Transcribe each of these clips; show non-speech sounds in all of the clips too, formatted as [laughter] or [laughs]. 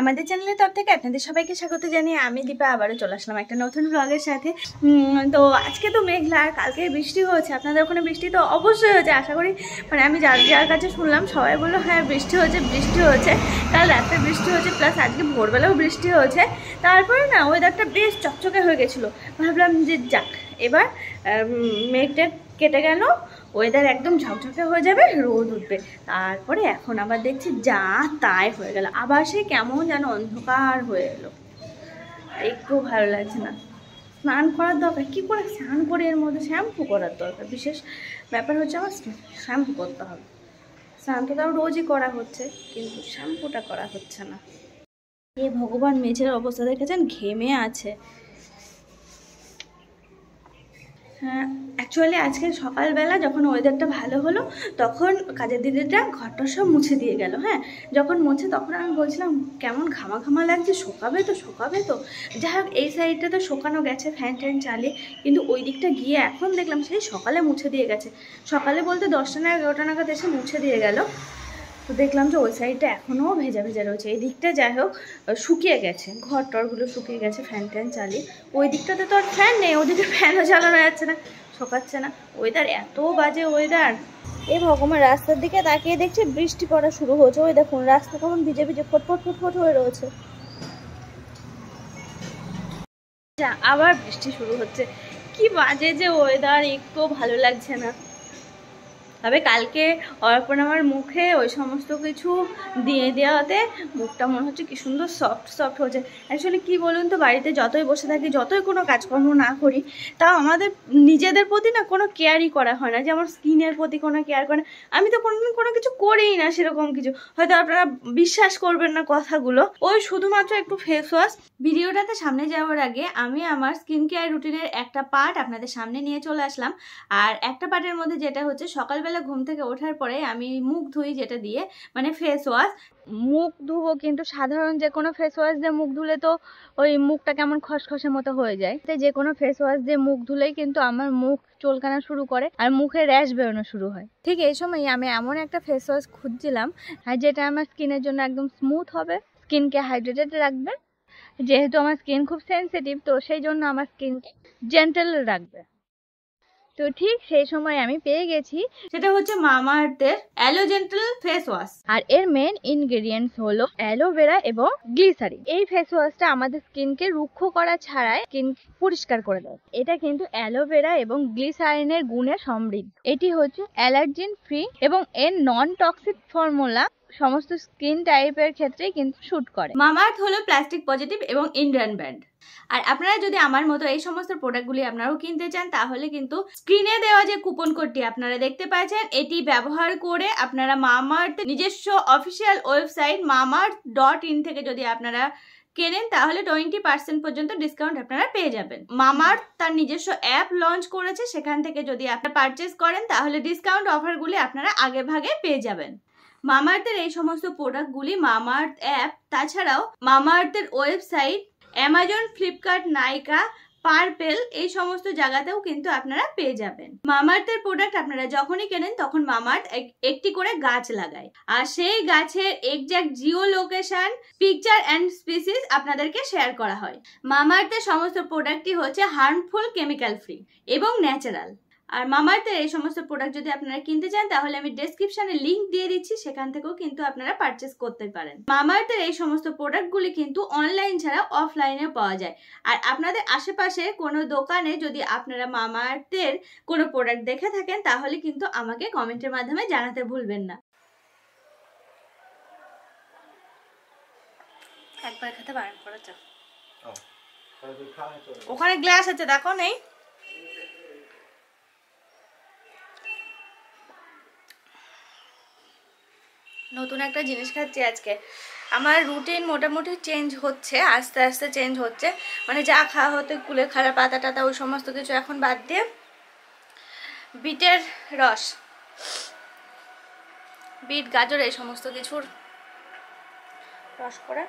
আমাদের চ্যানেলের তরফ থেকে আপনাদের সবাইকে স্বাগত জানিয়ে আমি দীপা আবারও চলে আসলাম একটা নতুন ব্লগের সাথে তো আজকে তো মেঘলা আর কালকে বৃষ্টি হয়েছে আপনাদের ওখানে বৃষ্টি তো অবশ্যই হয়েছে আশা করি মানে আমি যার যার কাছে শুনলাম সবাই বললো হ্যাঁ বৃষ্টি হয়েছে বৃষ্টি হয়েছে কাল রাতে বৃষ্টি হয়েছে প্লাস আজকে ভোরবেলাও বৃষ্টি হয়েছে তারপরে না ওয়েদারটা বেশ চকচকে হয়ে গেছিলো ভাবলাম যে যাক এবার মেঘটা কেটে গেল ওয়েদার একদম ঝকঝকে হয়ে যাবে রোদ উঠবে তারপরে এখন আবার দেখছি যা তাই হয়ে গেল আবার সে কেমন যেন অন্ধকার হয়ে এলো একটু ভালো লাগছে না স্নান করার দরকার কী করে স্নান করে এর মধ্যে শ্যাম্পু করার দরকার বিশেষ ব্যাপার হচ্ছে আমার শ্যাম্পু করতে হবে স্নান তো তাও রোজই করা হচ্ছে কিন্তু শ্যাম্পুটা করা হচ্ছে না এ ভগবান মেঝের অবস্থা দেখেছেন ঘেমে আছে অ্যাকচুয়ালি আজকে সকালবেলা যখন ওয়েদারটা ভালো হলো তখন কাজের দিদিটা ঘরটা সব মুছে দিয়ে গেল হ্যাঁ যখন মুছে তখন আমি বলছিলাম কেমন ঘামা ঘামা লাগছে শোকাবে তো শোকাবে তো যাই হোক এই সাইডটা তো শোকানো গেছে ফ্যান ট্যান চালে কিন্তু ওই দিকটা গিয়ে এখন দেখলাম সেই সকালে মুছে দিয়ে গেছে সকালে বলতে দশটা না এগারোটা নাগাদ এসে মুছে দিয়ে গেল তো দেখলাম যে ওই সাইডটা এখনও ভেজা ভেজা রয়েছে এই দিকটা যাই হোক শুকিয়ে গেছে ঘর টরগুলো শুকিয়ে গেছে ফ্যান ট্যান চালিয়ে ওই দিকটাতে তো আর ফ্যান নেই ওদিকে ফ্যানও চালানো যাচ্ছে না শোকাচ্ছে না ওয়েদার এত বাজে ওয়েদার এ ভগবান রাস্তার দিকে তাকিয়ে দেখছে বৃষ্টি পড়া শুরু হয়েছে ওই দেখুন রাস্তা কখন ভিজে ভিজে ফটফট ফটফট হয়ে রয়েছে আচ্ছা, আবার বৃষ্টি শুরু হচ্ছে কি বাজে যে ওয়েদার একটু ভালো লাগছে না তবে কালকে অর্পণামার মুখে ওই সমস্ত কিছু দিয়ে দেওয়াতে মুখটা মনে হচ্ছে কি সুন্দর সফট সফট হচ্ছে অ্যাকচুয়ালি কি বলুন তো বাড়িতে যতই বসে থাকি যতই কোনো কাজকর্ম না করি তাও আমাদের নিজেদের প্রতি না কোনো কেয়ারই করা হয় না যে আমার স্কিনের প্রতি কোনো কেয়ার করে না আমি তো কোনোদিন কোনো কিছু করেই না সেরকম কিছু হয়তো আপনারা বিশ্বাস করবেন না কথাগুলো ওই শুধুমাত্র একটু ফেস ওয়াশ ভিডিওটাতে সামনে যাওয়ার আগে আমি আমার স্কিন কেয়ার রুটিনের একটা পার্ট আপনাদের সামনে নিয়ে চলে আসলাম আর একটা পার্টের মধ্যে যেটা হচ্ছে সকালবেলা সকালবেলা ঘুম থেকে ওঠার পরে আমি মুখ ধুই যেটা দিয়ে মানে ফেস ওয়াশ মুখ ধুবো কিন্তু সাধারণ যে কোনো ফেস ওয়াশ দিয়ে মুখ ধুলে তো ওই মুখটা কেমন খসখসে মতো হয়ে যায় তাই যে কোনো ফেস ওয়াশ দিয়ে মুখ ধুলেই কিন্তু আমার মুখ চলকানা শুরু করে আর মুখে র্যাশ বেরোনো শুরু হয় ঠিক এই সময় আমি এমন একটা ফেস ওয়াশ খুঁজছিলাম যেটা আমার স্কিনের জন্য একদম স্মুথ হবে স্কিনকে হাইড্রেটেড রাখবে যেহেতু আমার স্কিন খুব সেন্সিটিভ তো সেই জন্য আমার স্কিনকে জেন্টেল রাখবে তো ঠিক সেই সময় আমি পেয়ে গেছি সেটা হচ্ছে মামা আর্থের অ্যালোজেন্টাল ফেস ওয়াশ আর এর মেন ইনগ্রেডিয়েন্টস হলো অ্যালোভেরা এবং গ্লিসারিন এই ফেস ওয়াশটা আমাদের স্কিনকে রুক্ষ করা ছাড়াই স্কিন পরিষ্কার করে দেয় এটা কিন্তু অ্যালোভেরা এবং গ্লিসারিনের গুণে সমৃদ্ধ এটি হচ্ছে অ্যালার্জিন ফ্রি এবং এর নন টক্সিক ফর্মুলা সমস্ত স্কিন টাইপের ক্ষেত্রেই কিন্তু শ্যুট করে মামার্থ হলো প্লাস্টিক পজিটিভ এবং ইন্ডিয়ান ব্র্যান্ড আর আপনারা যদি আমার মতো এই সমস্ত প্রোডাক্টগুলি আপনারাও কিনতে চান তাহলে কিন্তু স্ক্রিনে দেওয়া যে কুপন কোডটি আপনারা দেখতে পাচ্ছেন এটি ব্যবহার করে আপনারা মামার্থ নিজস্ব official website Mamaearth dot in থেকে যদি আপনারা কেনেন তাহলে টোয়েন্টি পার্সেন্ট পর্যন্ত ডিসকাউন্ট আপনারা পেয়ে যাবেন মামার তার নিজস্ব অ্যাপ লঞ্চ করেছে সেখান থেকে যদি আপনারা পারচেস করেন তাহলে ডিসকাউন্ট অফারগুলি আপনারা আগে ভাগে পেয়ে যাবেন মামার্থের এই সমস্ত প্রোডাক্টগুলি মামার্থ অ্যাপ তাছাড়াও মামার্থের website Amazon Flipkart Nykaa Purplle এই সমস্ত জায়গাতেও কিন্তু আপনারা পেয়ে যাবেন মামার্থের প্রোডাক্ট আপনারা যখনই কেনেন তখন মামার্থ একটি করে গাছ লাগায় আর সেই গাছের exact geo location picture and species আপনাদেরকে শেয়ার করা হয় মামার্থের সমস্ত প্রোডাক্টটি হচ্ছে হার্মফুল কেমিক্যাল ফ্রি এবং ন্যাচারাল আর মামার্থের এই সমস্ত প্রোডাক্ট যদি আপনারা কিনতে চান তাহলে আমি ডেসক্রিপশনে লিঙ্ক দিয়ে দিচ্ছি সেখান থেকেও কিন্তু আপনারা পারচেস করতে পারেন মামার্থের এই সমস্ত প্রোডাক্টগুলি কিন্তু অনলাইন ছাড়া অফলাইনে পাওয়া যায় আর আপনাদের আশেপাশে কোনো দোকানে যদি আপনারা মামার্থের কোনো প্রোডাক্ট দেখে থাকেন তাহলে কিন্তু আমাকে কমেন্টের মাধ্যমে জানাতে ভুলবেন না একবার খেতে বারণ করা ওখানে গ্লাস আছে দেখো নেই নতুন একটা জিনিস খাচ্ছি আজকে আমার রুটিন মোটামুটি চেঞ্জ হচ্ছে আস্তে আস্তে চেঞ্জ হচ্ছে মানে যা খাওয়া হতো কুলে খাড়া পাতা টাতা ওই সমস্ত কিছু এখন বাদ দিয়ে বিটের রস বিট গাজর এই সমস্ত কিছুর রস করে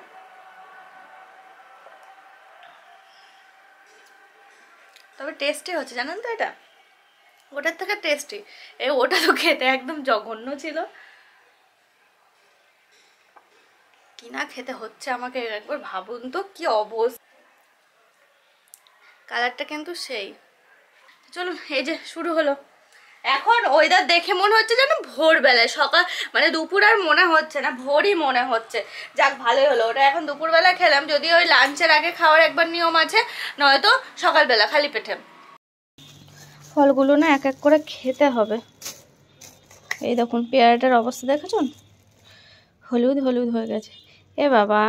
তবে টেস্টি হচ্ছে জানেন তো এটা ওটার থেকে টেস্টি এই ওটা তো খেতে একদম জঘন্য ছিল কি না খেতে হচ্ছে আমাকে একবার ভাবুন তো কি অবস্থা কালারটা কিন্তু সেই চলুন এই যে শুরু হলো এখন ওয়েদার দেখে মনে হচ্ছে যেন ভোরবেলায় সকাল মানে দুপুর আর মনে হচ্ছে না ভোরই মনে হচ্ছে যাক ভালোই হলো ওটা এখন দুপুরবেলা খেলাম যদি ওই লাঞ্চের আগে খাওয়ার একবার নিয়ম আছে নয়তো সকালবেলা খালি পেটে ফলগুলো না এক এক করে খেতে হবে এই দেখুন পেয়ারাটার অবস্থা দেখেছেন হলুদ হলুদ হয়ে গেছে এ বাবা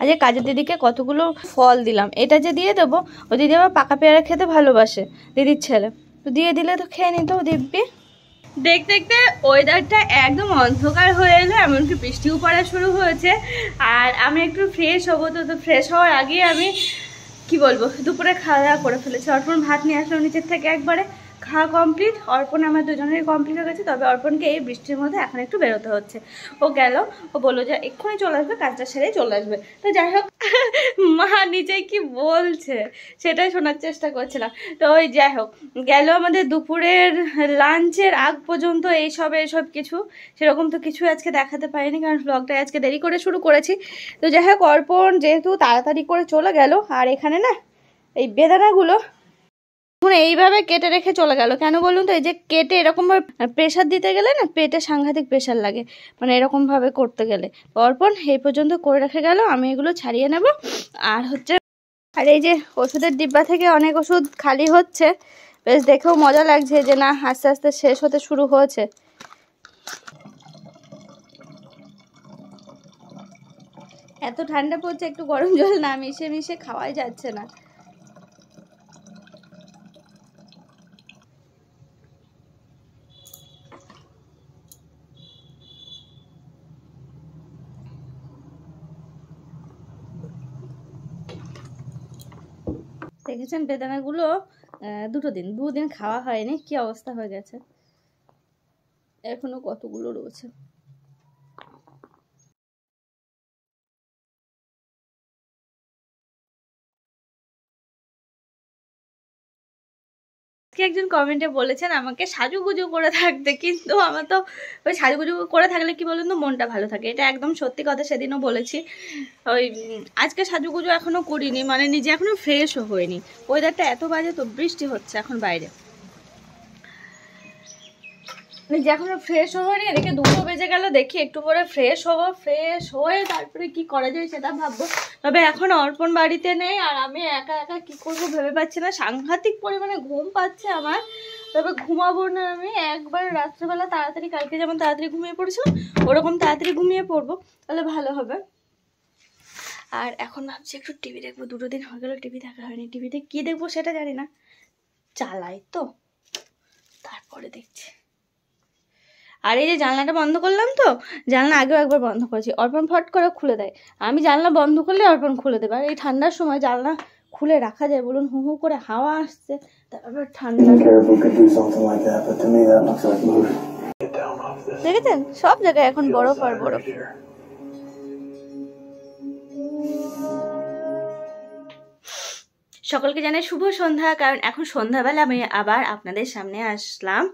আজকে কাজের দিদিকে কতগুলো ফল দিলাম এটা যে দিয়ে দেবো ও দিদি আবার পাকা পেয়ারা খেতে ভালোবাসে দিদির ছেলে তো দিয়ে দিলে তো খেয়ে নিত দিব্যি দেখতে দেখতে ওয়েদারটা একদম অন্ধকার হয়ে এলো এমনকি বৃষ্টিও পড়া শুরু হয়েছে আর আমি একটু ফ্রেশ হবো তো তো ফ্রেশ হওয়ার আগেই আমি কি বলবো দুপুরে খাওয়া দাওয়া করে ফেলেছি অর্পণ ভাত নিয়ে আসলাম নিচের থেকে একবারে খাওয়া কমপ্লিট অর্পণ আমার দুজনের কমপ্লিট হয়ে গেছে তবে অর্পণকে এই বৃষ্টির মধ্যে এখন একটু বেরোতে হচ্ছে ও গেল ও বললো যে এক্ষুনি চলে আসবে কাজটা সেরে চলে আসবে তো যাই হোক মা নিজে কি বলছে সেটাই শোনার চেষ্টা করছিলাম তো ওই যাই হোক গেল আমাদের দুপুরের লাঞ্চের আগ পর্যন্ত এইসব এইসব কিছু সেরকম তো কিছু আজকে দেখাতে পারিনি কারণ ব্লগটা আজকে দেরি করে শুরু করেছি তো যাই হোক অর্পণ যেহেতু তাড়াতাড়ি করে চলে গেল আর এখানে না এই বেদানাগুলো এইভাবে কেটে রেখে চলে গেল কেন বলুন তো এই যে কেটে এরকমভাবে প্রেশার দিতে গেলে না পেটে সাংঘাতিক প্রেশার লাগে মানে এরকমভাবে করতে গেলে পরপর এই পর্যন্ত করে রেখে গেল আমি এগুলো ছাড়িয়ে নেব আর হচ্ছে আর এই যে ওষুধের ডিব্বা থেকে অনেক ওষুধ খালি হচ্ছে বেশ দেখেও মজা লাগছে যে না আস্তে আস্তে শেষ হতে শুরু হয়েছে এত ঠান্ডা পড়ছে একটু গরম জল না মিশে মিশে খাওয়াই যাচ্ছে না দেখেছেন বেদানাগুলো দুটো দিন দুদিন খাওয়া হয়নি কি অবস্থা হয়ে গেছে এখনো কতগুলো রয়েছে আজকে একজন কমেন্টে বলেছেন আমাকে সাজুগুজু করে থাকতে কিন্তু আমার তো ওই সাজুগুজু করে থাকলে কি বলুন তো মনটা ভালো থাকে এটা একদম সত্যি কথা সেদিনও বলেছি ওই আজকে সাজুগুজু এখনও করিনি মানে নিজে এখনও ফ্রেশও হয়নি ওয়েদারটা এত বাজে তো বৃষ্টি হচ্ছে এখন বাইরে মানে যে এখন ফ্রেশ হবো নি এদিকে দুটো বেজে গেল দেখি একটু পরে ফ্রেশ হবো ফ্রেশ হয়ে তারপরে কি করা যায় সেটা ভাববো তবে এখন অর্পণ বাড়িতে নেই আর আমি একা একা কি করব ভেবে পাচ্ছি না সাংঘাতিক পরিমাণে ঘুম পাচ্ছে আমার তবে ঘুমাবো না আমি একবার রাত্রেবেলা তাড়াতাড়ি কালকে যেমন তাড়াতাড়ি ঘুমিয়ে পড়ছো ওরকম তাড়াতাড়ি ঘুমিয়ে পড়বো তাহলে ভালো হবে আর এখন ভাবছি একটু টিভি দেখবো দুটো দিন হয়ে গেলো টিভি দেখা হয়নি টিভিতে কী দেখবো সেটা জানি না চালাই তো তারপরে দেখছি আর এই যে জানলাটা বন্ধ করলাম তো জানলা আগেও একবার বন্ধ করেছি অর্পণ ফট করে খুলে দেয় আমি জানলা বন্ধ করলে অর্পণ খুলে দেবে আর এই ঠান্ডার সময় জানলা খুলে রাখা যায় বলুন হু হু করে হাওয়া আসছে তারপর ঠান্ডা দেখেছেন সব জায়গায় এখন বরফ আর বরফ সকলকে জানাই শুভ সন্ধ্যা কারণ এখন সন্ধ্যাবেলা আমি আবার আপনাদের সামনে আসলাম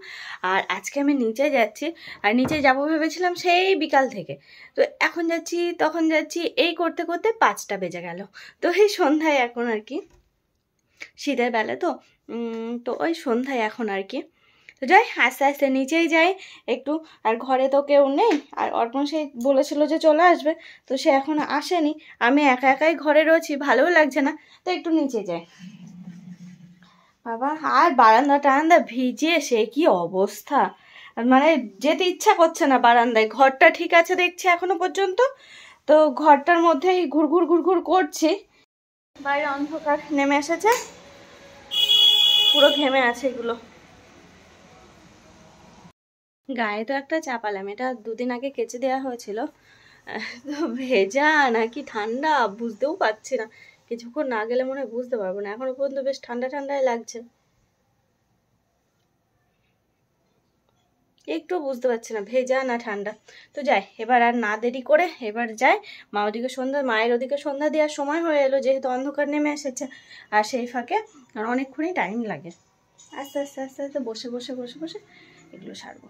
আর আজকে আমি নিচে যাচ্ছি আর নিচে যাবো ভেবেছিলাম সেই বিকাল থেকে তো এখন যাচ্ছি তখন যাচ্ছি এই করতে করতে পাঁচটা বেজে গেল তো এই সন্ধ্যায় এখন আর কি শীতের বেলা তো তো ওই সন্ধ্যায় এখন আর কি যাই আস্তে আস্তে নিচেই যাই একটু আর ঘরে তো কেউ নেই আর অর্পণ সেই বলেছিল যে চলে আসবে তো সে এখন আসেনি আমি একা একাই ঘরে রয়েছি ভালোও লাগছে না তো একটু নিচে যাই বাবা আর বারান্দা টারান্দা ভিজে সে কি অবস্থা মানে যেতে ইচ্ছা করছে না বারান্দায় ঘরটা ঠিক আছে দেখছি এখনো পর্যন্ত তো ঘরটার মধ্যে ঘুরঘুর ঘুরঘুর করছি বাইরে অন্ধকার নেমে এসেছে পুরো ঘেমে আছে এগুলো গায়ে তো একটা চাপালাম এটা দুদিন আগে কেচে দেওয়া হয়েছিল তো ভেজা নাকি ঠান্ডা বুঝতেও পারছি না কিছুক্ষণ না গেলে মনে হয় বুঝতে পারবো না এখনো পর্যন্ত বেশ ঠান্ডা ঠান্ডাই লাগছে একটু বুঝতে পারছি না ভেজা না ঠান্ডা তো যাই এবার আর না দেরি করে এবার যাই মা ওদিকে সন্ধ্যা মায়ের ওদিকে সন্ধ্যা দেওয়ার সময় হয়ে এলো যেহেতু অন্ধকার নেমে এসেছে আর সেই ফাঁকে আর অনেকক্ষণই টাইম লাগে আস্তে আস্তে আস্তে আস্তে বসে বসে বসে বসে এগুলো সারবো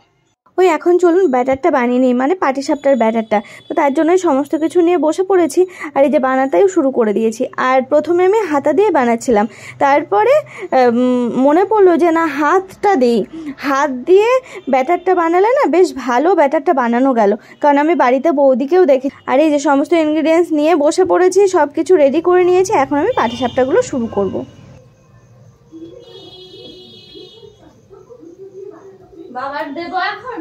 ওই এখন চলুন ব্যাটারটা বানিয়ে নিই মানে পাটিসাপটার ব্যাটারটা তো তার জন্য সমস্ত কিছু নিয়ে বসে পড়েছি আর এই যে বানাতেও শুরু করে দিয়েছি আর প্রথমে আমি হাতা দিয়ে বানাচ্ছিলাম তারপরে মনে পড়লো যে না হাতটা দিই হাত দিয়ে ব্যাটারটা বানালে না বেশ ভালো ব্যাটারটা বানানো গেল কারণ আমি বাড়িতে বৌদিকেও দেখি আর এই যে সমস্ত ইনগ্রিডিয়েন্টস নিয়ে বসে পড়েছি সব কিছু রেডি করে নিয়েছি এখন আমি পাটিসাপটাগুলো শুরু করবো বাবার দেব এখন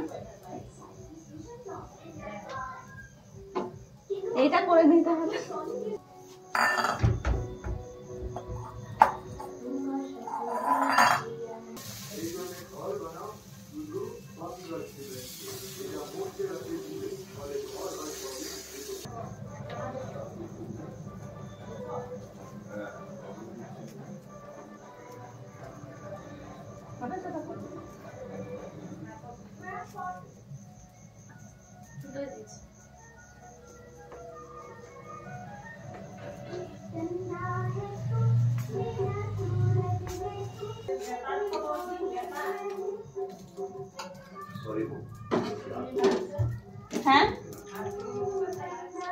এইটা করে দিতে হবে Thank you. হ্যাঁ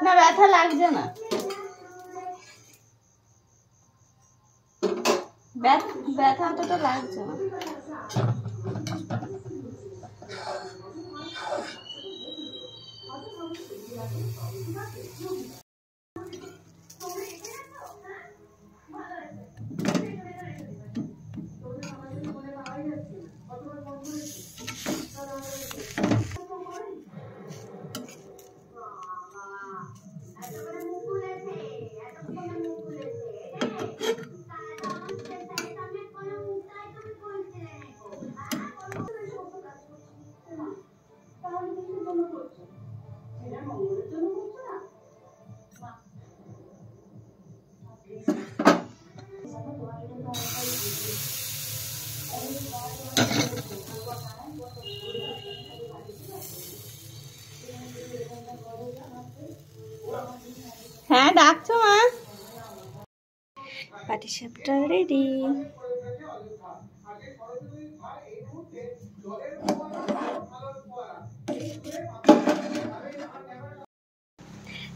না ব্যথা লাগছে না ব্যথা ব্যথা তো লাগছে না 我们国家人口，我们国家人口。রাখছো মা পাটিসাপটা রেডি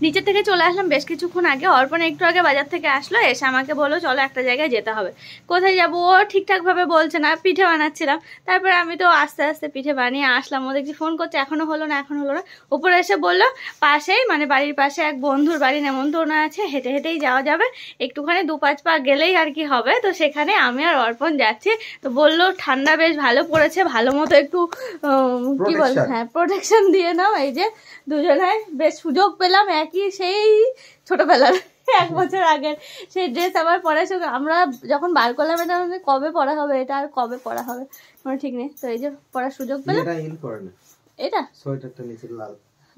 নিচে থেকে চলে আসলাম বেশ কিছুক্ষণ আগে অর্পণ একটু আগে বাজার থেকে আসলো এসে আমাকে বলো চলো একটা জায়গায় যেতে হবে কোথায় যাবো ও ঠিকঠাকভাবে বলছে না পিঠে বানাচ্ছিলাম তারপরে আমি তো আস্তে আস্তে পিঠে বানিয়ে আসলাম ও দেখছি ফোন করছে এখনও হলো না এখন হলো না উপরে এসে বললো পাশেই মানে বাড়ির পাশে এক বন্ধুর বাড়ি নেমন্তন্ন আছে হেঁটে হেঁটেই যাওয়া যাবে একটুখানি দু পাঁচ পা গেলেই আর কি হবে তো সেখানে আমি আর অর্পণ যাচ্ছি তো বললো ঠান্ডা বেশ ভালো পড়েছে ভালো মতো একটু কি বলছে হ্যাঁ প্রোটেকশন দিয়ে নাও এই যে দুজনে বেশ সুযোগ পেলাম এক একই সেই ছোটবেলার [laughs] এক বছর আগের সেই ড্রেস আবার পরার সঙ্গে আমরা যখন বার করলাম এটা কবে পরা হবে এটা আর কবে পরা হবে মানে ঠিক নেই তো এই যে পরার সুযোগ পেলাম এটা সোয়েটারটা নিচে লাল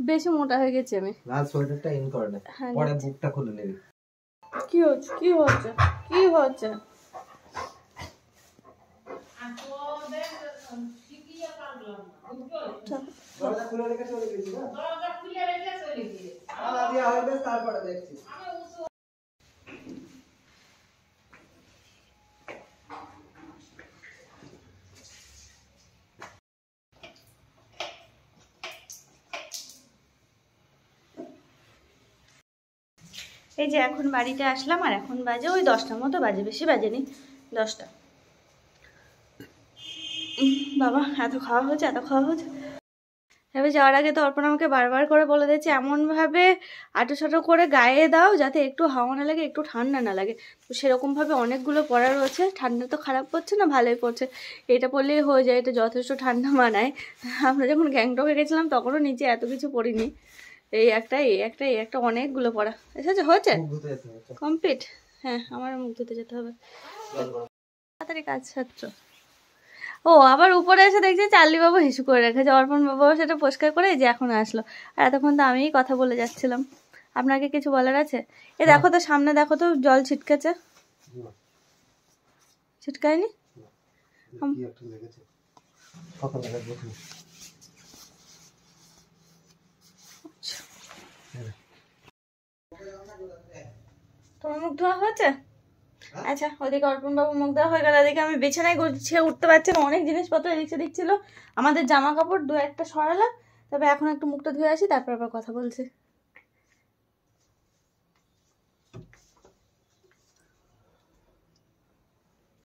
বেশি মোটা হয়ে গেছে আমি লাল সোয়েটারটা ইন করে না হ্যাঁ, পরে বুকটা খুলে নেবে কি হচ্ছে কি হচ্ছে কি হচ্ছে দরজা খুলে রেখে চলে গেছি দরজা খুলে রেখে চলে গেছি এই যে এখন বাড়িতে আসলাম আর এখন বাজে ওই দশটার মতো বাজে বেশি বাজেনি দশটা বাবা এত খাওয়া হয়েছে এত খাওয়া হচ্ছে তবে যাওয়ার আগে তো অর্পণ আমাকে বারবার করে বলে দিয়েছে এমনভাবে আটো সাটো করে গায়ে দাও যাতে একটু হাওয়া না লাগে একটু ঠান্ডা না লাগে তো সেরকমভাবে অনেকগুলো পরা রয়েছে ঠান্ডা তো খারাপ পড়ছে না ভালোই পড়ছে এটা পড়লেই হয়ে যায় এটা যথেষ্ট ঠান্ডা মানায় আমরা যখন গ্যাংটকে গেছিলাম তখনও নিচে এত কিছু পড়িনি এই একটা এই একটা এই একটা অনেকগুলো পড়া এসেছে হয়েছে আচ্ছা। কমপ্লিট হ্যাঁ আমার মুখ ধুতে যেতে হবে তাড়াতাড়ি কাজ সারছো ও আবার উপরে এসে দেখছি চার্লি বাবু হিসু করে রেখেছে অর্পণ বাবু সেটা পরিষ্কার করে যে এখন আসলো আর এতক্ষণ তো আমি কথা বলে যাচ্ছিলাম আপনাকে কিছু বলার আছে এ দেখো তো সামনে দেখো তো জল ছিটকেছে ছিটকায়নি আচ্ছা। তোমার মুখ ধোয়া হয়েছে আচ্ছা ওদিকে অর্পণ মুখ দেওয়া হয়ে গেল এদিকে আমি বিছানায় গুছিয়ে উঠতে পারছি না অনেক জিনিসপত্র এদিক সেদিক ছিল আমাদের জামা কাপড় দু একটা সরালাম তবে এখন একটু মুখটা ধুয়ে আসি তারপর আবার কথা বলছি